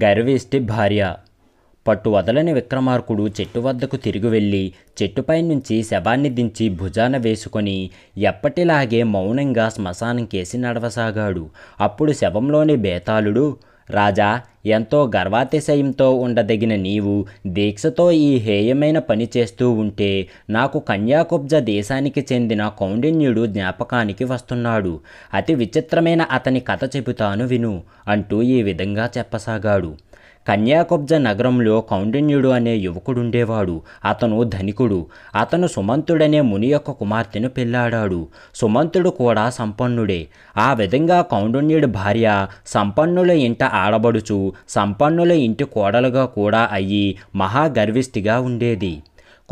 గర్వేష్టి భార్య పట్టు వదలని విక్రమార్కుడు చెట్టు వద్దకు తిరిగి వెళ్ళి చెట్టుపై నుంచి శవాన్ని దించి భుజాన వేసుకొని ఎప్పటిలాగే మౌనంగా శ్మశానం కేసి నడవసాగాడు అప్పుడు శవంలోని బేతాళుడు రాజా ఎంతో గర్వాతిశయంతో ఉండదగిన నీవు దీక్షతో ఈ హేయమైన పని చేస్తూ ఉంటే నాకు కన్యాకుబ్జ దేశానికి చెందిన కౌండిన్యుడు జ్ఞాపకానికి వస్తున్నాడు అతి విచిత్రమైన అతని కథ చెబుతాను విను అంటూ ఈ విధంగా చెప్పసాగాడు కన్యాకుబ్జ నగరంలో కౌండిన్యుడు అనే యువకుడుండేవాడు అతను ధనికుడు అతను సుమంతుడనే ముని యొక్క కుమార్తెను పెళ్లాడాడు సుమంతుడు కూడా సంపన్నుడే ఆ విధంగా కౌండిన్యుడి భార్య సంపన్నుల ఇంట ఆడబడుచు సంపన్నుల ఇంటి కోడలుగా కూడా అయ్యి మహాగర్విస్తిగా ఉండేది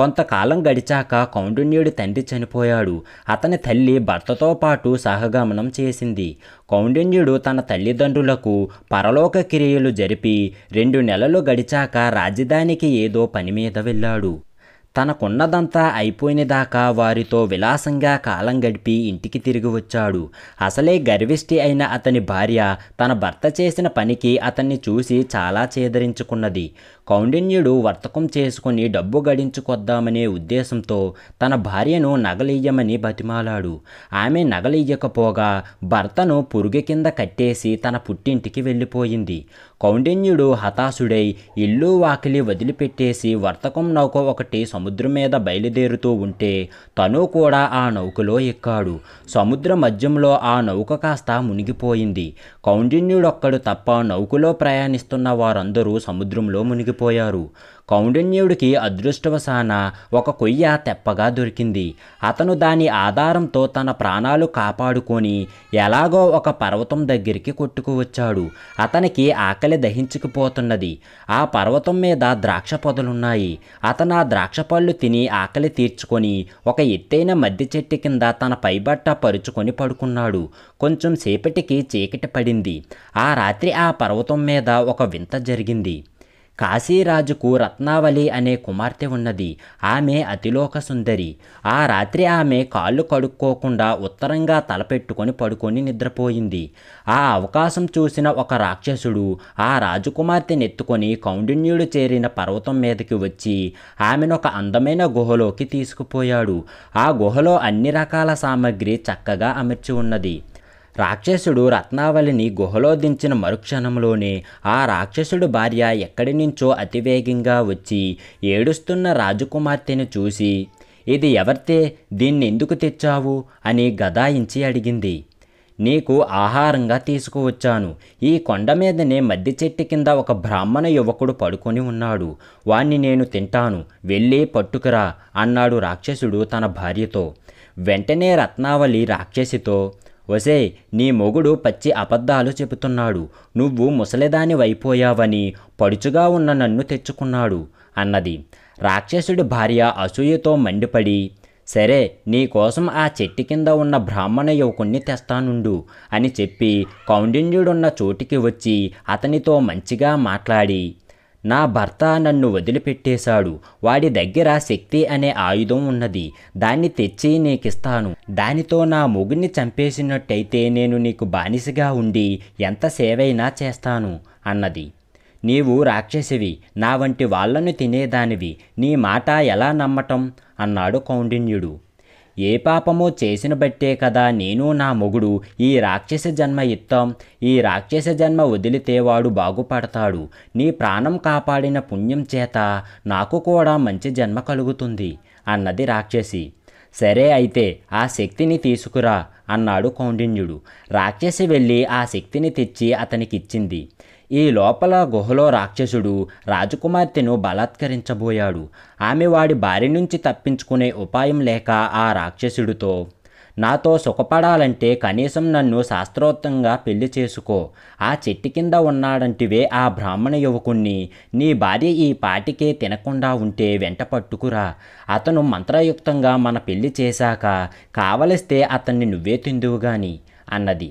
కొంతకాలం గడిచాక కౌండిన్యుడి తండ్రి చనిపోయాడు అతని తల్లి భర్తతో పాటు సహగమనం చేసింది కౌండిన్యుడు తన తల్లిదండ్రులకు పరలోక క్రియలు జరిపి రెండు నెలలు గడిచాక రాజధానికి ఏదో పని మీద వెళ్ళాడు తనకున్నదంతా అయిపోయినదాకా వారితో విలాసంగా కాలం గడిపి ఇంటికి తిరిగి వచ్చాడు అసలే గర్విష్టి అయిన అతని భార్య తన భర్త చేసిన పనికి అతన్ని చూసి చాలా చేదరించుకున్నది కౌండిన్యుడు వర్తకం చేసుకుని డబ్బు గడించుకొద్దామనే ఉద్దేశంతో తన భార్యను నగలియ్యమని బతిమాలాడు ఆమె నగలియ్యకపోగా భర్తను పురుగు కింద కట్టేసి తన పుట్టింటికి వెళ్ళిపోయింది కౌండిన్యుడు హతాశుడై ఇల్లు వాకిలి వదిలిపెట్టేసి వర్తకం నౌక ఒకటి సముద్రం మీద బయలుదేరుతూ ఉంటే తను కూడా ఆ నౌకలో ఎక్కాడు సముద్ర మధ్యంలో ఆ నౌక కాస్త మునిగిపోయింది కౌండిన్యుడొక్కడు తప్ప నౌకలో ప్రయాణిస్తున్న వారందరూ సముద్రంలో మునిగిపోయారు కౌండిన్యుడికి అదృష్టవశాన ఒక కొయ్య తెప్పగా దొరికింది అతను దాని ఆధారంతో తన ప్రాణాలు కాపాడుకొని ఎలాగో ఒక పర్వతం దగ్గరికి కొట్టుకువచ్చాడు అతనికి ఆకలి దహించుకుపోతున్నది ఆ పర్వతం మీద ద్రాక్ష పొదలున్నాయి అతను ఆ ద్రాక్ష పళ్ళు తిని ఆకలి తీర్చుకొని ఒక ఎత్తైన మద్ది చెట్టు కింద తన పైబట్ట పరుచుకొని పడుకున్నాడు కొంచెం సేపటికి చీకటి పడింది ఆ రాత్రి ఆ పర్వతం మీద ఒక వింత జరిగింది కాశీరాజుకు రత్నావళి అనే కుమార్తె ఉన్నది ఆమె అతిలోక సుందరి ఆ రాత్రి ఆమె కాళ్ళు కడుక్కోకుండా ఉత్తరంగా తలపెట్టుకొని పడుకొని నిద్రపోయింది ఆ అవకాశం చూసిన ఒక రాక్షసుడు ఆ నెత్తుకొని కౌండిన్యుడు చేరిన పర్వతం మీదకి వచ్చి ఆమెను ఒక అందమైన గుహలోకి తీసుకుపోయాడు ఆ గుహలో అన్ని రకాల సామాగ్రి చక్కగా అమర్చి ఉన్నది రాక్షసుడు రత్నావళిని గుహలో దించిన మరుక్షణంలోనే ఆ రాక్షసుడు భార్య ఎక్కడి నుంచో అతివేగంగా వచ్చి ఏడుస్తున్న రాజకుమార్తెను చూసి ఇది ఎవర్తే ఎందుకు తెచ్చావు అని గదాయించి అడిగింది నీకు ఆహారంగా తీసుకువచ్చాను ఈ కొండ మీదనే మద్ది చెట్టు కింద ఒక బ్రాహ్మణ యువకుడు పడుకొని ఉన్నాడు వాణ్ణి నేను తింటాను వెళ్ళి పట్టుకురా అన్నాడు రాక్షసుడు తన భార్యతో వెంటనే రత్నావళి రాక్షసితో వసే నీ మొగుడు పచ్చి అబద్ధాలు చెబుతున్నాడు నువ్వు ముసలిదానివైపోయావని పడుచుగా ఉన్న నన్ను తెచ్చుకున్నాడు అన్నది రాక్షసుడి భార్య అసూయతో మండిపడి సరే నీ కోసం ఆ చెట్టు కింద ఉన్న బ్రాహ్మణ యువకుణ్ణి తెస్తానుండు అని చెప్పి కౌండిన్యుడున్న చోటికి వచ్చి అతనితో మంచిగా మాట్లాడి నా భర్త నన్ను వదిలిపెట్టేశాడు వాడి దగ్గర శక్తి అనే ఆయుధం ఉన్నది దాన్ని తెచ్చి నీకిస్తాను దానితో నా మొగుడిని చంపేసినట్టయితే నేను నీకు బానిసగా ఉండి ఎంత సేవైనా చేస్తాను అన్నది నీవు రాక్షసివి నా వంటి వాళ్లను తినేదానివి నీ మాట ఎలా నమ్మటం అన్నాడు కౌండిన్యుడు ఏ పాపమో చేసిన బట్టే కదా నేను నా మొగుడు ఈ రాక్షస జన్మ ఇత్తాం ఈ రాక్షస జన్మ వదిలితే వాడు బాగుపడతాడు నీ ప్రాణం కాపాడిన పుణ్యం చేత నాకు కూడా మంచి జన్మ కలుగుతుంది అన్నది రాక్షసి సరే అయితే ఆ శక్తిని తీసుకురా అన్నాడు కౌండిన్యుడు రాక్షసి వెళ్ళి ఆ శక్తిని తెచ్చి అతనికిచ్చింది ఈ లోపల గుహలో రాక్షసుడు రాజకుమార్తెను బలాత్కరించబోయాడు ఆమె వాడి బారి నుంచి తప్పించుకునే ఉపాయం లేక ఆ రాక్షసుడితో నాతో సుఖపడాలంటే కనీసం నన్ను శాస్త్రోక్తంగా పెళ్లి చేసుకో ఆ చెట్టు కింద ఉన్నాడంటివే ఆ బ్రాహ్మణ యువకుణ్ణి నీ భార్య ఈ పాటికే తినకుండా ఉంటే వెంట పట్టుకురా అతను మంత్రయుక్తంగా మన పెళ్లి చేశాక కావలిస్తే అతన్ని నువ్వే తిందువుగాని అన్నది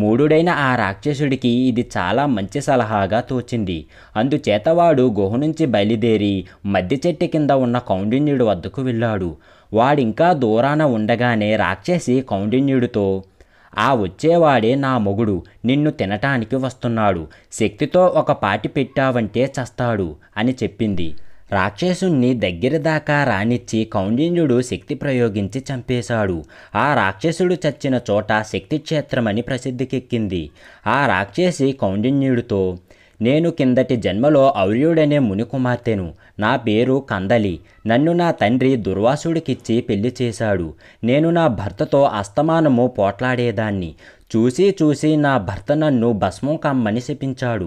మూఢుడైన ఆ రాక్షసుడికి ఇది చాలా మంచి సలహాగా తోచింది అందుచేత వాడు గుహ నుంచి బయలుదేరి మద్ది చెట్టు కింద ఉన్న కౌండిన్యుడి వద్దకు వెళ్ళాడు వాడింకా దూరాన ఉండగానే రాక్షసి కౌండిన్యుడితో ఆ వచ్చేవాడే నా మొగుడు నిన్ను తినటానికి వస్తున్నాడు శక్తితో ఒక పాటి పెట్టావంటే చస్తాడు అని చెప్పింది రాక్షసుణ్ణి దగ్గర దాకా రానిచ్చి కౌండిన్యుడు శక్తి ప్రయోగించి చంపేశాడు ఆ రాక్షసుడు చచ్చిన చోట శక్తి క్షేత్రమని ప్రసిద్ధికెక్కింది ఆ రాక్షసి కౌండిన్యుడితో నేను కిందటి జన్మలో ఔర్యుడనే మునికుమార్తెను నా పేరు కందలి నన్ను నా తండ్రి దుర్వాసుడికిచ్చి పెళ్లి చేశాడు నేను నా భర్తతో అస్తమానము పోట్లాడేదాన్ని చూసి చూసి నా భర్త నన్ను భస్మం కమ్మని శపించాడు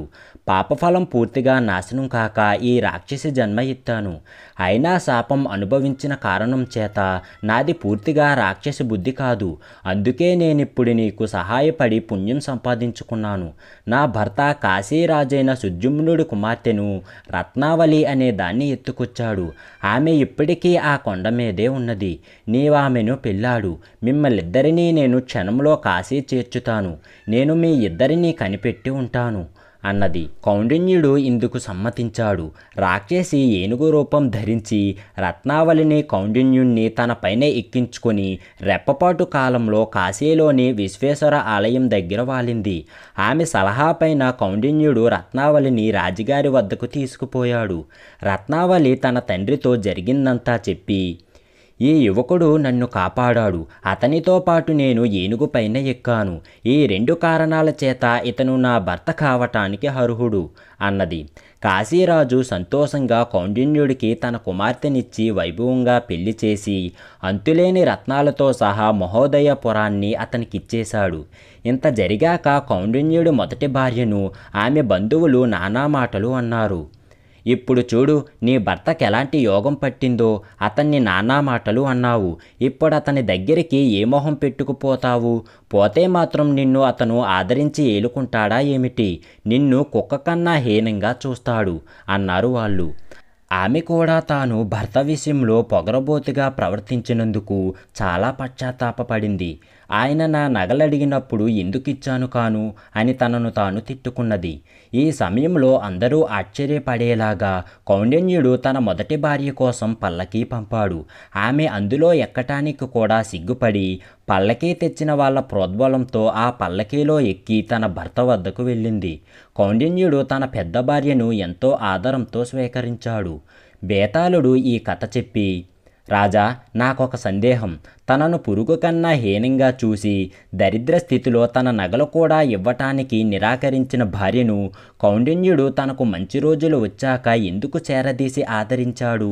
పాపఫలం పూర్తిగా నాశనం కాక ఈ రాక్షసి జన్మ ఇత్తాను అయినా శాపం అనుభవించిన కారణం చేత నాది పూర్తిగా రాక్షసి బుద్ధి కాదు అందుకే నేనిప్పుడు నీకు సహాయపడి పుణ్యం సంపాదించుకున్నాను నా భర్త కాశీరాజైన సుజుమ్నుడి కుమార్తెను రత్నావళి అనే దాన్ని ఎత్తుకొచ్చాడు ఆమె ఇప్పటికీ ఆ కొండ మీదే ఉన్నది నీవామెను పెళ్ళాడు మిమ్మల్నిద్దరినీ నేను క్షణంలో కాశీ చేర్చు తెచ్చుతాను నేను మీ ఇద్దరినీ కనిపెట్టి ఉంటాను అన్నది కౌండిన్యుడు ఇందుకు సమ్మతించాడు రాక్షసి ఏనుగు రూపం ధరించి రత్నావళిని కౌండిన్యుణ్ణి తనపైనే ఎక్కించుకొని రెప్పపాటు కాలంలో కాశీలోని విశ్వేశ్వర ఆలయం దగ్గర వాలింది ఆమె సలహాపైన కౌండిన్యుడు రత్నావళిని రాజుగారి వద్దకు తీసుకుపోయాడు రత్నావళి తన తండ్రితో జరిగిందంతా చెప్పి ఈ యువకుడు నన్ను కాపాడాడు అతనితో పాటు నేను ఏనుగు పైన ఎక్కాను ఈ రెండు కారణాల చేత ఇతను నా భర్త కావటానికి అర్హుడు అన్నది కాశీరాజు సంతోషంగా కౌండిన్యుడికి తన కుమార్తెనిచ్చి వైభవంగా పెళ్లి చేసి అంతులేని రత్నాలతో సహా మహోదయపురాన్ని అతనికిచ్చేశాడు ఇంత జరిగాక కౌండిన్యుడు మొదటి భార్యను ఆమె బంధువులు నానా మాటలు అన్నారు ఇప్పుడు చూడు నీ భర్తకి ఎలాంటి యోగం పట్టిందో అతన్ని నానా మాటలు అన్నావు ఇప్పుడు అతని దగ్గరికి ఏ మొహం పెట్టుకుపోతావు పోతే మాత్రం నిన్ను అతను ఆదరించి ఏలుకుంటాడా ఏమిటి నిన్ను కుక్క కన్నా హీనంగా చూస్తాడు అన్నారు వాళ్ళు ఆమె కూడా తాను భర్త విషయంలో పొగరబోతుగా ప్రవర్తించినందుకు చాలా పశ్చాత్తాపడింది ఆయన నా నగలడిగినప్పుడు ఎందుకు ఇచ్చాను కాను అని తనను తాను తిట్టుకున్నది ఈ సమయంలో అందరూ ఆశ్చర్యపడేలాగా కౌండిన్యుడు తన మొదటి భార్య కోసం పల్లకీ పంపాడు ఆమె అందులో ఎక్కటానికి కూడా సిగ్గుపడి పల్లకీ తెచ్చిన వాళ్ళ ప్రోద్బలంతో ఆ పల్లకీలో ఎక్కి తన భర్త వద్దకు వెళ్ళింది కౌండిన్యుడు తన పెద్ద భార్యను ఎంతో ఆదరంతో స్వీకరించాడు బేతాళుడు ఈ కథ చెప్పి రాజా నాకొక సందేహం తనను పురుగు కన్నా హీనంగా చూసి దరిద్ర స్థితిలో తన నగలు కూడా ఇవ్వటానికి నిరాకరించిన భార్యను కౌండిన్యుడు తనకు మంచి రోజులు వచ్చాక ఎందుకు చేరదీసి ఆదరించాడు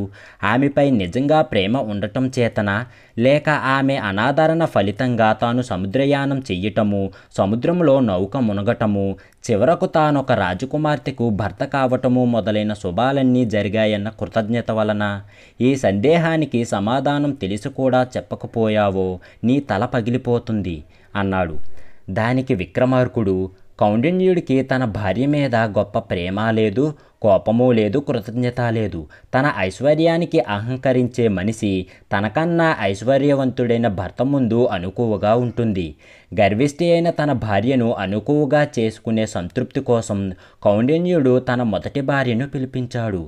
ఆమెపై నిజంగా ప్రేమ ఉండటం చేతన లేక ఆమె అనాదరణ ఫలితంగా తాను సముద్రయానం చెయ్యటము సముద్రంలో నౌక మునగటము చివరకు తానొక రాజకుమార్తెకు భర్త కావటము మొదలైన శుభాలన్నీ జరిగాయన్న కృతజ్ఞత వలన ఈ సందేహానికి సమాధానం తెలిసి కూడా చెప్పకపోయావో నీ తల పగిలిపోతుంది అన్నాడు దానికి విక్రమార్కుడు కౌండిన్యుడికి తన భార్య మీద గొప్ప ప్రేమ లేదు కోపము లేదు కృతజ్ఞత లేదు తన ఐశ్వర్యానికి అహంకరించే మనిషి తనకన్నా ఐశ్వర్యవంతుడైన భర్త ముందు అనుకువగా ఉంటుంది గర్విష్ఠి అయిన తన భార్యను అనుకువగా చేసుకునే సంతృప్తి కోసం కౌండిన్యుడు తన మొదటి భార్యను పిలిపించాడు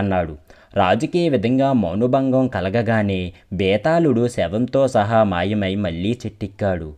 అన్నాడు రాజుకి విధంగా మౌనభంగం కలగగానే బేతాళుడు శవంతో సహా మాయమై మళ్ళీ చెట్టెక్కాడు